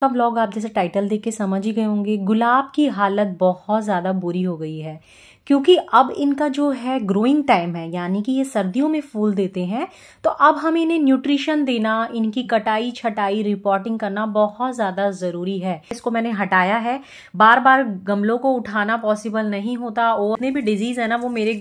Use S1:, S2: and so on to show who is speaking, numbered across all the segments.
S1: का व्लॉग आप जैसे टाइटल देख के समझ ही गए होंगे गुलाब की हालत बहुत ज़्यादा बुरी हो गई है क्योंकि अब इनका जो है ग्रोइंग टाइम है यानी कि ये सर्दियों में फूल देते हैं तो अब हमें इन्हें न्यूट्रिशन देना इनकी कटाई छटाई रिपोर्टिंग करना बहुत ज़्यादा ज़रूरी है इसको मैंने हटाया है बार बार गमलों को उठाना पॉसिबल नहीं होता और जितने भी डिजीज़ है ना वो मेरे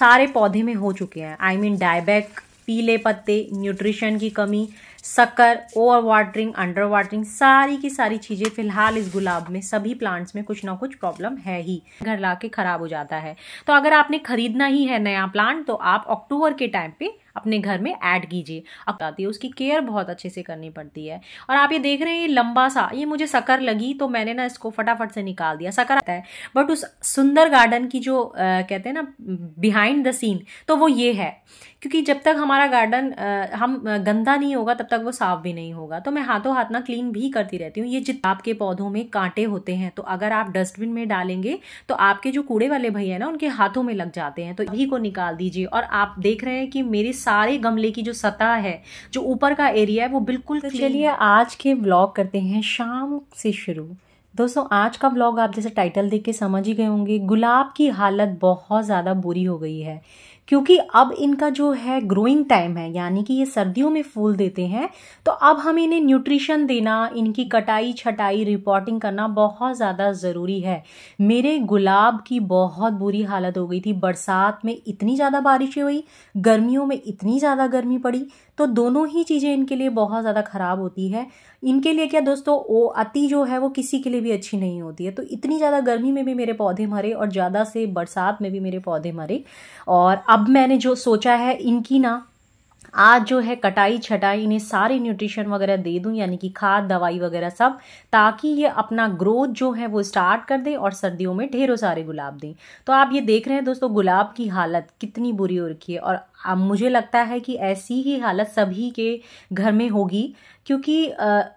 S1: सारे पौधे में हो चुके हैं आई मीन डायबैक पीले पत्ते न्यूट्रिशन की कमी शक्कर ओवर वाटरिंग अंडर वाटरिंग सारी की सारी चीज़ें फिलहाल इस गुलाब में सभी प्लांट्स में कुछ ना कुछ प्रॉब्लम है ही घर ला के ख़राब हो जाता है तो अगर आपने खरीदना ही है नया प्लांट तो आप अक्टूबर के टाइम पे अपने घर में ऐड कीजिए अब बताती है उसकी केयर बहुत अच्छे से करनी पड़ती है और आप ये देख रहे हैं ये लंबा सा ये मुझे सकर लगी तो मैंने ना इसको फटाफट से निकाल दिया सकर आता है बट उस सुंदर गार्डन की जो आ, कहते हैं ना बिहाइंड द सीन तो वो ये है क्योंकि जब तक हमारा गार्डन आ, हम गंदा नहीं होगा तब तक वो साफ भी नहीं होगा तो मैं हाथों हाथ ना क्लीन भी करती रहती हूँ ये जित आपके पौधों में कांटे होते हैं तो अगर आप डस्टबिन में डालेंगे तो आपके जो कूड़े वाले भैया ना उनके हाथों में लग जाते हैं तो अभी को निकाल दीजिए और आप देख रहे हैं कि मेरी सारे गमले की जो सतह है जो ऊपर का एरिया है वो बिल्कुल तो चलिए आज के ब्लॉग करते हैं शाम से शुरू दोस्तों आज का ब्लॉग आप जैसे टाइटल देख के समझ ही गए होंगे गुलाब की हालत बहुत ज़्यादा बुरी हो गई है क्योंकि अब इनका जो है ग्रोइंग टाइम है यानी कि ये सर्दियों में फूल देते हैं तो अब हमें इन्हें न्यूट्रिशन देना इनकी कटाई छटाई रिपोर्टिंग करना बहुत ज़्यादा ज़रूरी है मेरे गुलाब की बहुत बुरी हालत हो गई थी बरसात में इतनी ज़्यादा बारिशें हुई गर्मियों में इतनी ज़्यादा गर्मी पड़ी तो दोनों ही चीज़ें इनके लिए बहुत ज़्यादा ख़राब होती है इनके लिए क्या दोस्तों ओ अति जो है वो किसी के लिए भी अच्छी नहीं होती है तो इतनी ज़्यादा गर्मी में भी मेरे पौधे मरे और ज़्यादा से बरसात में भी मेरे पौधे मरे और अब अब मैंने जो सोचा है इनकी ना आज जो है कटाई छटाई इन्हें सारे न्यूट्रिशन वगैरह दे दूं यानी कि खाद दवाई वगैरह सब ताकि ये अपना ग्रोथ जो है वो स्टार्ट कर दें और सर्दियों में ढेरों सारे गुलाब दें तो आप ये देख रहे हैं दोस्तों गुलाब की हालत कितनी बुरी हो रखी है और अब मुझे लगता है कि ऐसी ही हालत सभी के घर में होगी क्योंकि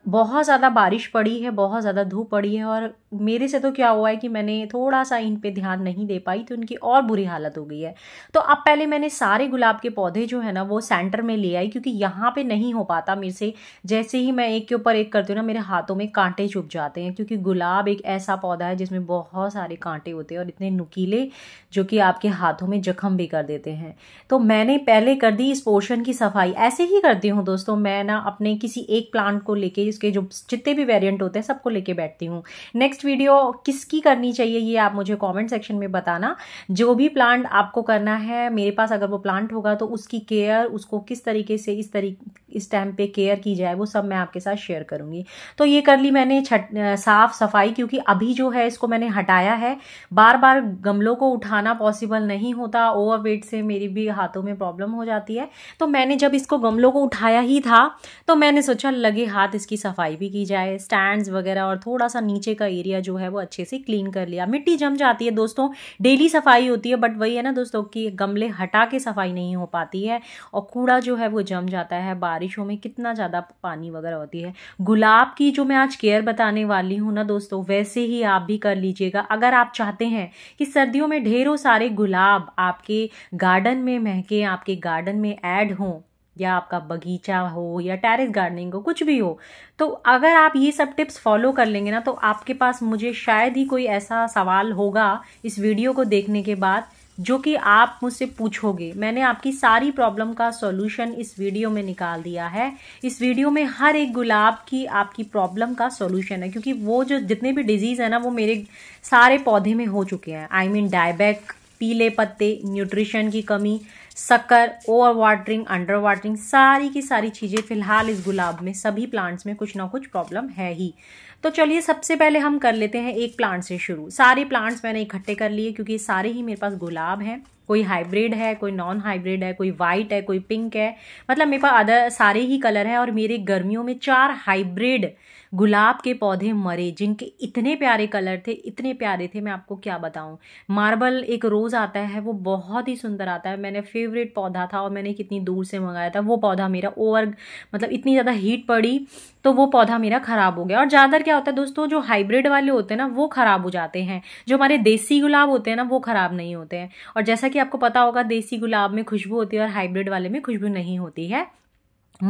S1: बहुत ज़्यादा बारिश पड़ी है बहुत ज़्यादा धूप पड़ी है और मेरे से तो क्या हुआ है कि मैंने थोड़ा सा इन पे ध्यान नहीं दे पाई तो इनकी और बुरी हालत हो गई है तो अब पहले मैंने सारे गुलाब के पौधे जो है ना वो सेंटर में ले आई क्योंकि यहाँ पे नहीं हो पाता मेरे से जैसे ही मैं एक के ऊपर एक करती हूँ ना मेरे हाथों में कांटे चुप जाते हैं क्योंकि गुलाब एक ऐसा पौधा है जिसमें बहुत सारे कांटे होते हैं और इतने नुकीले जो कि आपके हाथों में जख्म भी कर देते हैं तो मैंने पहले कर दी इस पोर्शन की सफाई ऐसे ही करती हूँ दोस्तों मैं ना अपने किसी एक एक प्लांट को लेके इसके जो जितने भी वेरिएंट होते हैं सबको लेके बैठती हूँ नेक्स्ट वीडियो किसकी करनी चाहिए ये आप मुझे कमेंट सेक्शन में बताना जो भी प्लांट आपको करना है मेरे पास अगर वो प्लांट होगा तो उसकी केयर उसको किस तरीके से इस तरीके इस टाइम पे केयर की जाए वो सब मैं आपके साथ शेयर करूँगी तो ये कर ली मैंने छट साफ सफाई क्योंकि अभी जो है इसको मैंने हटाया है बार बार गमलों को उठाना पॉसिबल नहीं होता ओवर वेट से मेरी भी हाथों में प्रॉब्लम हो जाती है तो मैंने जब इसको गमलों को उठाया ही था तो मैंने सोचा लगे हाथ इसकी सफाई भी की जाए स्टैंड्स वगैरह और थोड़ा सा नीचे का एरिया जो है वो अच्छे से क्लीन कर लिया मिट्टी जम जाती है दोस्तों डेली सफाई होती है बट वही है ना दोस्तों कि गमले हटा के सफाई नहीं हो पाती है और कूड़ा जो है वो जम जाता है बारिशों में कितना ज़्यादा पानी वगैरह होती है गुलाब की जो मैं आज केयर बताने वाली हूँ ना दोस्तों वैसे ही आप भी कर लीजिएगा अगर आप चाहते हैं कि सर्दियों में ढेरों सारे गुलाब आपके गार्डन में महके आपके गार्डन में ऐड हों या आपका बगीचा हो या टेरिस गार्डनिंग हो कुछ भी हो तो अगर आप ये सब टिप्स फॉलो कर लेंगे ना तो आपके पास मुझे शायद ही कोई ऐसा सवाल होगा इस वीडियो को देखने के बाद जो कि आप मुझसे पूछोगे मैंने आपकी सारी प्रॉब्लम का सॉल्यूशन इस वीडियो में निकाल दिया है इस वीडियो में हर एक गुलाब की आपकी प्रॉब्लम का सॉल्यूशन है क्योंकि वो जो जितने भी डिजीज़ है ना वो मेरे सारे पौधे में हो चुके हैं आई मीन डायबैक पीले पत्ते न्यूट्रिशन की कमी sucker over watering under watering सारी की सारी चीज़ें फिलहाल इस गुलाब में सभी प्लांट्स में कुछ ना कुछ प्रॉब्लम है ही तो चलिए सबसे पहले हम कर लेते हैं एक प्लांट से शुरू सारे प्लांट्स मैंने इकट्ठे कर लिए क्योंकि सारे ही मेरे पास गुलाब हैं कोई हाइब्रिड है कोई नॉन हाइब्रिड है कोई वाइट है कोई पिंक है मतलब मेरे पास अदर सारे ही कलर हैं और मेरे गर्मियों में चार हाइब्रिड गुलाब के पौधे मरे जिनके इतने प्यारे कलर थे इतने प्यारे थे मैं आपको क्या बताऊं मार्बल एक रोज़ आता है वो बहुत ही सुंदर आता है मैंने फेवरेट पौधा था और मैंने कितनी दूर से मंगाया था वो पौधा मेरा ओवर मतलब इतनी ज़्यादा हीट पड़ी तो वो पौधा मेरा ख़राब हो गया और ज़्यादातर क्या होता है दोस्तों जो हाइब्रिड वाले होते हैं ना वो ख़राब हो जाते हैं जो हमारे देसी गुलाब होते हैं ना वो ख़राब नहीं होते हैं और जैसा कि आपको पता होगा देसी गुलाब में खुशबू होती है और हाइब्रिड वाले में खुशबू नहीं होती है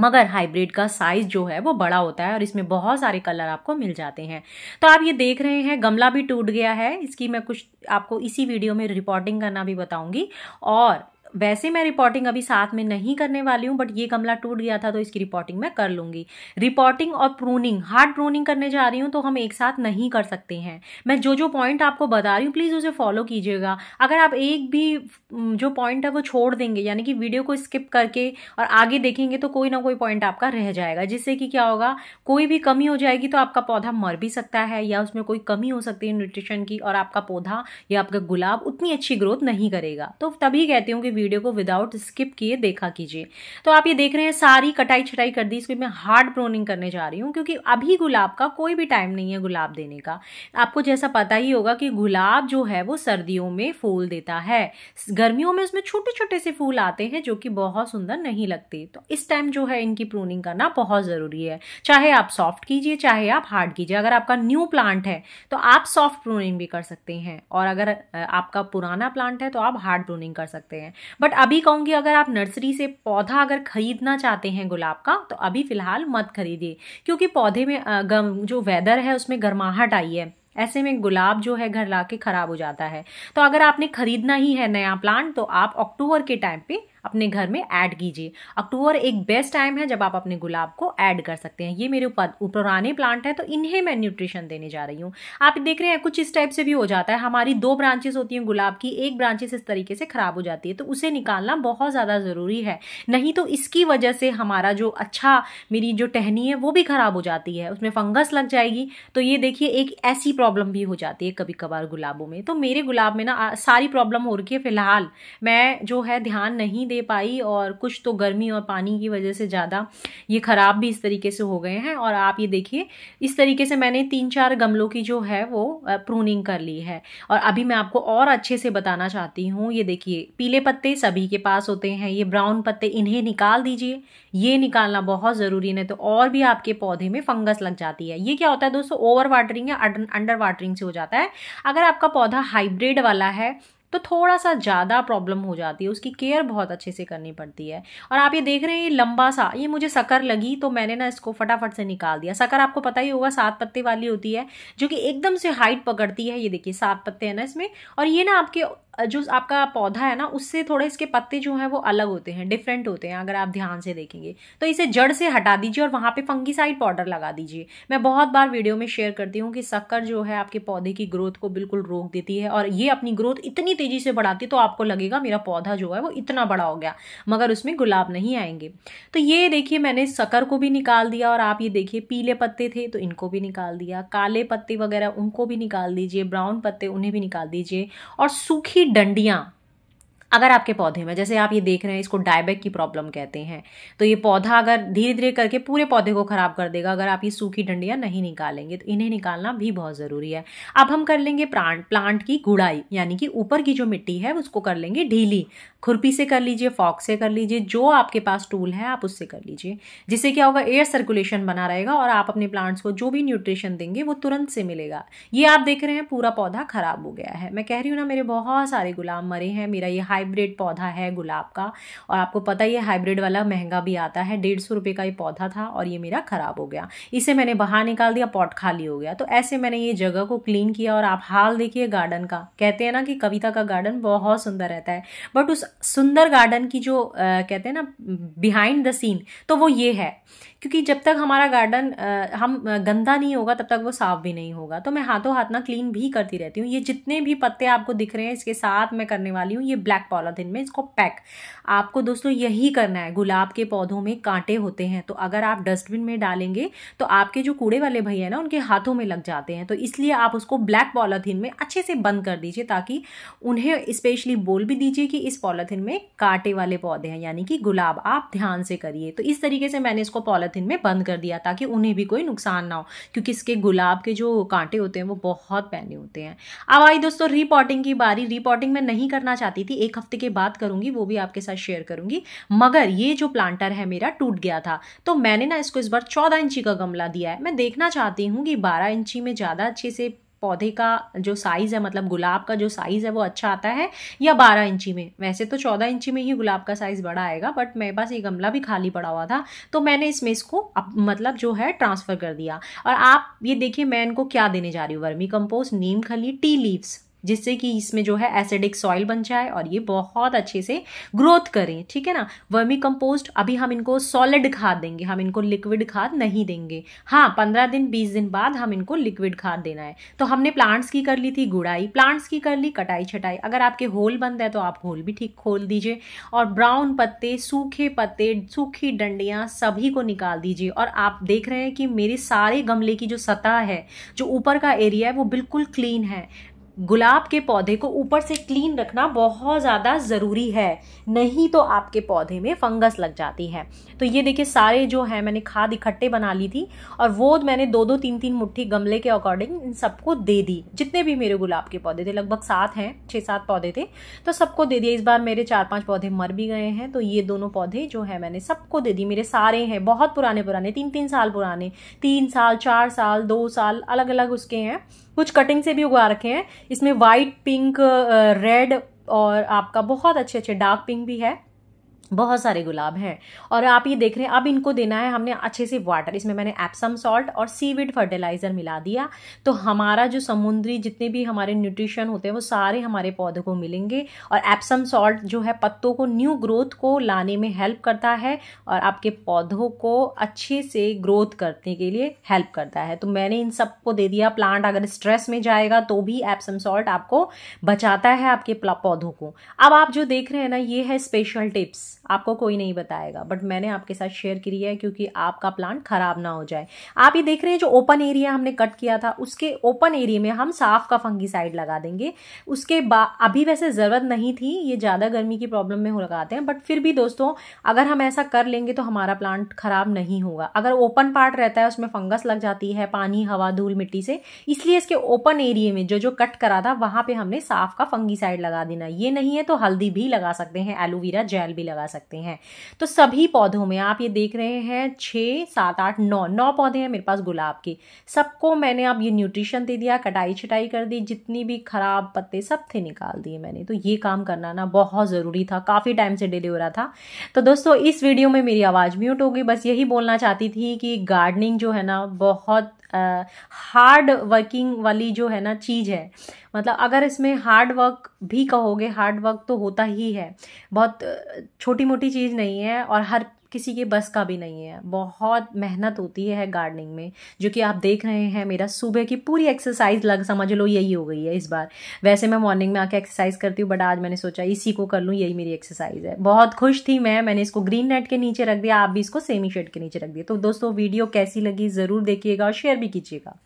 S1: मगर हाइब्रिड का साइज जो है वो बड़ा होता है और इसमें बहुत सारे कलर आपको मिल जाते हैं तो आप ये देख रहे हैं गमला भी टूट गया है इसकी मैं कुछ आपको इसी वीडियो में रिपोर्टिंग करना भी बताऊंगी और वैसे मैं रिपोर्टिंग अभी साथ में नहीं करने वाली हूँ बट ये गमला टूट गया था तो इसकी रिपोर्टिंग मैं कर लूँगी रिपोर्टिंग और प्रूनिंग हार्ड प्रूनिंग करने जा रही हूँ तो हम एक साथ नहीं कर सकते हैं मैं जो जो पॉइंट आपको बता रही हूँ प्लीज़ उसे फॉलो कीजिएगा अगर आप एक भी जो पॉइंट है वो छोड़ देंगे यानी कि वीडियो को स्किप करके और आगे देखेंगे तो कोई ना कोई पॉइंट आपका रह जाएगा जिससे कि क्या होगा कोई भी कमी हो जाएगी तो आपका पौधा मर भी सकता है या उसमें कोई कमी हो सकती है न्यूट्रिशन की और आपका पौधा या आपका गुलाब उतनी अच्छी ग्रोथ नहीं करेगा तो तभी कहती हूँ कि वीडियो को विदाउट स्किप किए देखा कीजिए तो आप ये देख रहे हैं सारी कटाई छटाई कर दी इसमें मैं हार्ड प्रोनिंग करने जा रही हूँ क्योंकि अभी गुलाब का कोई भी टाइम नहीं है गुलाब देने का आपको जैसा पता ही होगा कि गुलाब जो है वो सर्दियों में फूल देता है गर्मियों में उसमें छोटे छोटे से फूल आते हैं जो कि बहुत सुंदर नहीं लगते तो इस टाइम जो है इनकी प्रोनिंग करना बहुत ज़रूरी है चाहे आप सॉफ्ट कीजिए चाहे आप हार्ड कीजिए अगर आपका न्यू प्लांट है तो आप सॉफ्ट प्रोनिंग भी कर सकते हैं और अगर आपका पुराना प्लांट है तो आप हार्ड प्रोनिंग कर सकते हैं बट अभी कहूँगी अगर आप नर्सरी से पौधा अगर खरीदना चाहते हैं गुलाब का तो अभी फ़िलहाल मत खरीदिए क्योंकि पौधे में गम जो वेदर है उसमें गर्माहट आई है ऐसे में गुलाब जो है घर ला के ख़राब हो जाता है तो अगर आपने खरीदना ही है नया प्लांट तो आप अक्टूबर के टाइम पे अपने घर में ऐड कीजिए अक्टूबर एक बेस्ट टाइम है जब आप अपने गुलाब को ऐड कर सकते हैं ये मेरे पुराने प्लांट हैं तो इन्हें मैं न्यूट्रिशन देने जा रही हूँ आप देख रहे हैं कुछ इस टाइप से भी हो जाता है हमारी दो ब्रांचेस होती हैं गुलाब की एक ब्रांचेस इस तरीके से खराब हो जाती है तो उसे निकालना बहुत ज़्यादा ज़रूरी है नहीं तो इसकी वजह से हमारा जो अच्छा मेरी जो टहनी है वो भी ख़राब हो जाती है उसमें फंगस लग जाएगी तो ये देखिए एक ऐसी प्रॉब्लम भी हो जाती है कभी कभार गुलाबों में तो मेरे गुलाब में ना सारी प्रॉब्लम हो रखी है फिलहाल मैं जो है ध्यान नहीं दे पाई और कुछ तो गर्मी और पानी की वजह से ज़्यादा ये ख़राब भी इस तरीके से हो गए हैं और आप ये देखिए इस तरीके से मैंने तीन चार गमलों की जो है वो प्रूनिंग कर ली है और अभी मैं आपको और अच्छे से बताना चाहती हूँ ये देखिए पीले पत्ते सभी के पास होते हैं ये ब्राउन पत्ते इन्हें निकाल दीजिए ये निकालना बहुत ज़रूरी नहीं तो और भी आपके पौधे में फंगस लग जाती है ये क्या होता है दोस्तों ओवर वाटरिंग या अंडर वाटरिंग से हो जाता है अगर आपका पौधा हाइब्रिड वाला है तो थोड़ा सा ज़्यादा प्रॉब्लम हो जाती है उसकी केयर बहुत अच्छे से करनी पड़ती है और आप ये देख रहे हैं ये लंबा सा ये मुझे सकर लगी तो मैंने ना इसको फटाफट से निकाल दिया सकर आपको पता ही होगा सात पत्ते वाली होती है जो कि एकदम से हाइट पकड़ती है ये देखिए सात पत्ते हैं ना इसमें और ये ना आपके जो आपका पौधा है ना उससे थोड़े इसके पत्ते जो हैं वो अलग होते हैं डिफरेंट होते हैं अगर आप ध्यान से देखेंगे तो इसे जड़ से हटा दीजिए और वहाँ पे फंगीसाइड पाउडर लगा दीजिए मैं बहुत बार वीडियो में शेयर करती हूँ कि शक्कर जो है आपके पौधे की ग्रोथ को बिल्कुल रोक देती है और ये अपनी ग्रोथ इतनी तेज़ी से बढ़ाती तो आपको लगेगा मेरा पौधा जो है वो इतना बड़ा हो गया मगर उसमें गुलाब नहीं आएंगे तो ये देखिए मैंने शक्कर को भी निकाल दिया और आप ये देखिए पीले पत्ते थे तो इनको भी निकाल दिया काले पत्ते वगैरह उनको भी निकाल दीजिए ब्राउन पत्ते उन्हें भी निकाल दीजिए और सूखी की डंडियाँ अगर आपके पौधे में जैसे आप ये देख रहे हैं इसको डायबैक की प्रॉब्लम कहते हैं तो ये पौधा अगर धीरे धीरे करके पूरे पौधे को ख़राब कर देगा अगर आप ये सूखी डंडियाँ नहीं निकालेंगे तो इन्हें निकालना भी बहुत ज़रूरी है अब हम कर लेंगे प्लांट प्लांट की गुड़ाई यानी कि ऊपर की जो मिट्टी है उसको कर लेंगे ढीली खुरपी से कर लीजिए फॉक से कर लीजिए जो आपके पास टूल है आप उससे कर लीजिए जिससे क्या होगा एयर सर्कुलेशन बना रहेगा और आप अपने प्लांट्स को जो भी न्यूट्रिशन देंगे वो तुरंत से मिलेगा ये आप देख रहे हैं पूरा पौधा खराब हो गया है मैं कह रही हूँ ना मेरे बहुत सारे गुलाम मरे हैं मेरा ये हाई हाइब्रिड पौधा है गुलाब का और आपको पता ही है हाइब्रिड वाला महंगा भी आता है डेढ़ सौ रुपये का ये पौधा था और ये मेरा ख़राब हो गया इसे मैंने बाहर निकाल दिया पॉट खाली हो गया तो ऐसे मैंने ये जगह को क्लीन किया और आप हाल देखिए गार्डन का कहते हैं ना कि कविता का गार्डन बहुत सुंदर रहता है बट उस सुंदर गार्डन की जो आ, कहते हैं ना बिहाइंड द सीन तो वो ये है क्योंकि जब तक हमारा गार्डन हम गंदा नहीं होगा तब तक वो साफ भी नहीं होगा तो मैं हाथों हाथ ना क्लीन भी करती रहती हूँ ये जितने भी पत्ते आपको दिख रहे हैं इसके साथ मैं करने वाली हूँ ये ब्लैक पॉलीथिन में इसको पैक आपको दोस्तों यही करना है गुलाब के पौधों में कांटे होते हैं तो अगर आप डस्टबिन में डालेंगे तो आपके जो कूड़े वाले भैया ना उनके हाथों में लग जाते हैं तो इसलिए आप उसको ब्लैक पॉलीथिन में अच्छे से बंद कर दीजिए ताकि उन्हें स्पेशली बोल भी दीजिए कि इस पॉलीथिन में कांटे वाले पौधे हैं यानी कि गुलाब आप ध्यान से करिए तो इस तरीके से मैंने इसको पॉलीथिन में बंद कर दिया ताकि उन्हें भी कोई नुकसान ना हो क्योंकि इसके गुलाब के जो कांटे होते हैं वो बहुत पहने होते हैं अब आई दोस्तों रिपोर्टिंग की बारी रिपोर्टिंग में नहीं करना चाहती थी एक हफ्ते के बाद करूंगी वो भी आपके साथ शेयर करूंगी मगर ये जो प्लांटर है मेरा टूट गया था तो मैंने ना इसको इस बार चौदह इंची का गमला दिया है मैं देखना चाहती हूँ कि बारह इंची में ज़्यादा अच्छे से पौधे का जो साइज़ है मतलब गुलाब का जो साइज़ है वो अच्छा आता है या बारह इंची में वैसे तो चौदह इंची में ही गुलाब का साइज़ बड़ा आएगा बट मेरे पास ये गमला भी खाली पड़ा हुआ था तो मैंने इसमें इसको अप, मतलब जो है ट्रांसफ़र कर दिया और आप ये देखिए मैं इनको क्या देने जा रही हूँ वर्मी कंपोस्ट नीम खली टी लीव्स जिससे कि इसमें जो है एसिडिक सॉइल बन जाए और ये बहुत अच्छे से ग्रोथ करें ठीक है ना वर्मी कंपोस्ट अभी हम इनको सॉलिड खाद देंगे हम इनको लिक्विड खाद नहीं देंगे हाँ पंद्रह दिन बीस दिन बाद हम इनको लिक्विड खाद देना है तो हमने प्लांट्स की कर ली थी गुड़ाई प्लांट्स की कर ली कटाई छटाई अगर आपके होल बंद है तो आप होल भी ठीक खोल दीजिए और ब्राउन पत्ते सूखे पत्ते सूखी डंडियाँ सभी को निकाल दीजिए और आप देख रहे हैं कि मेरे सारे गमले की जो सतह है जो ऊपर का एरिया है वो बिल्कुल क्लीन है गुलाब के पौधे को ऊपर से क्लीन रखना बहुत ज़्यादा ज़रूरी है नहीं तो आपके पौधे में फंगस लग जाती है तो ये देखिए सारे जो है मैंने खाद इकट्ठे बना ली थी और वो मैंने दो दो तीन तीन मुट्ठी गमले के अकॉर्डिंग इन सबको दे दी जितने भी मेरे गुलाब के पौधे थे लगभग सात हैं छः सात पौधे थे तो सबको दे दिया इस बार मेरे चार पाँच पौधे मर भी गए हैं तो ये दोनों पौधे जो है मैंने सबको दे दी मेरे सारे हैं बहुत पुराने पुराने तीन तीन साल पुराने तीन साल चार साल दो साल अलग अलग उसके हैं कुछ कटिंग से भी उगा रखे हैं इसमें वाइट पिंक रेड और आपका बहुत अच्छे अच्छे डार्क पिंक भी है बहुत सारे गुलाब हैं और आप ये देख रहे हैं अब इनको देना है हमने अच्छे से वाटर इसमें मैंने एप्सम सॉल्ट और सीविड फर्टिलाइज़र मिला दिया तो हमारा जो समुद्री जितने भी हमारे न्यूट्रिशन होते हैं वो सारे हमारे पौधों को मिलेंगे और एप्सम सॉल्ट जो है पत्तों को न्यू ग्रोथ को लाने में हेल्प करता है और आपके पौधों को अच्छे से ग्रोथ करने के लिए हेल्प करता है तो मैंने इन सबको दे दिया प्लांट अगर स्ट्रेस में जाएगा तो भी एप्सम सॉल्ट आपको बचाता है आपके पौधों को अब आप जो देख रहे हैं ना ये है स्पेशल टिप्स आपको कोई नहीं बताएगा बट मैंने आपके साथ शेयर करी है क्योंकि आपका प्लांट खराब ना हो जाए आप ये देख रहे हैं जो ओपन एरिया हमने कट किया था उसके ओपन एरिया में हम साफ का फंगीसाइड लगा देंगे उसके बाद अभी वैसे ज़रूरत नहीं थी ये ज़्यादा गर्मी की प्रॉब्लम में लगाते हैं बट फिर भी दोस्तों अगर हम ऐसा कर लेंगे तो हमारा प्लांट खराब नहीं होगा अगर ओपन पार्ट रहता है उसमें फंगस लग जाती है पानी हवा धूल मिट्टी से इसलिए इसके ओपन एरिया में जो जो कट करा था वहाँ पर हमने साफ का फंगीसाइड लगा देना ये नहीं है तो हल्दी भी लगा सकते हैं एलोवेरा जेल भी लगा सकते सकते हैं तो सभी पौधों में आप ये देख रहे हैं छः सात आठ नौ नौ पौधे हैं मेरे पास गुलाब के सबको मैंने आप ये न्यूट्रिशन दे दिया कटाई छटाई कर दी जितनी भी खराब पत्ते सब थे निकाल दिए मैंने तो ये काम करना ना बहुत ज़रूरी था काफ़ी टाइम से डिले हो रहा था तो दोस्तों इस वीडियो में मेरी आवाज़ म्यूट हो गई बस यही बोलना चाहती थी कि गार्डनिंग जो है ना बहुत हार्ड वर्किंग वाली जो है ना चीज़ है मतलब अगर इसमें हार्ड वर्क भी कहोगे हार्ड वर्क तो होता ही है बहुत छोटी मोटी चीज़ नहीं है और हर किसी के बस का भी नहीं है बहुत मेहनत होती है गार्डनिंग में जो कि आप देख रहे हैं मेरा सुबह की पूरी एक्सरसाइज लग समझ लो यही हो गई है इस बार वैसे मैं मॉर्निंग में आके एक्सरसाइज करती हूँ बट आज मैंने सोचा इसी को कर लूँ यही मेरी एक्सरसाइज है बहुत खुश थी मैं मैंने इसको ग्रीन नेट के नीचे रख दिया आप भी इसको सेमी शेड के नीचे रख दिया तो दोस्तों वीडियो कैसी लगी ज़रूर देखिएगा और शेयर भी कीजिएगा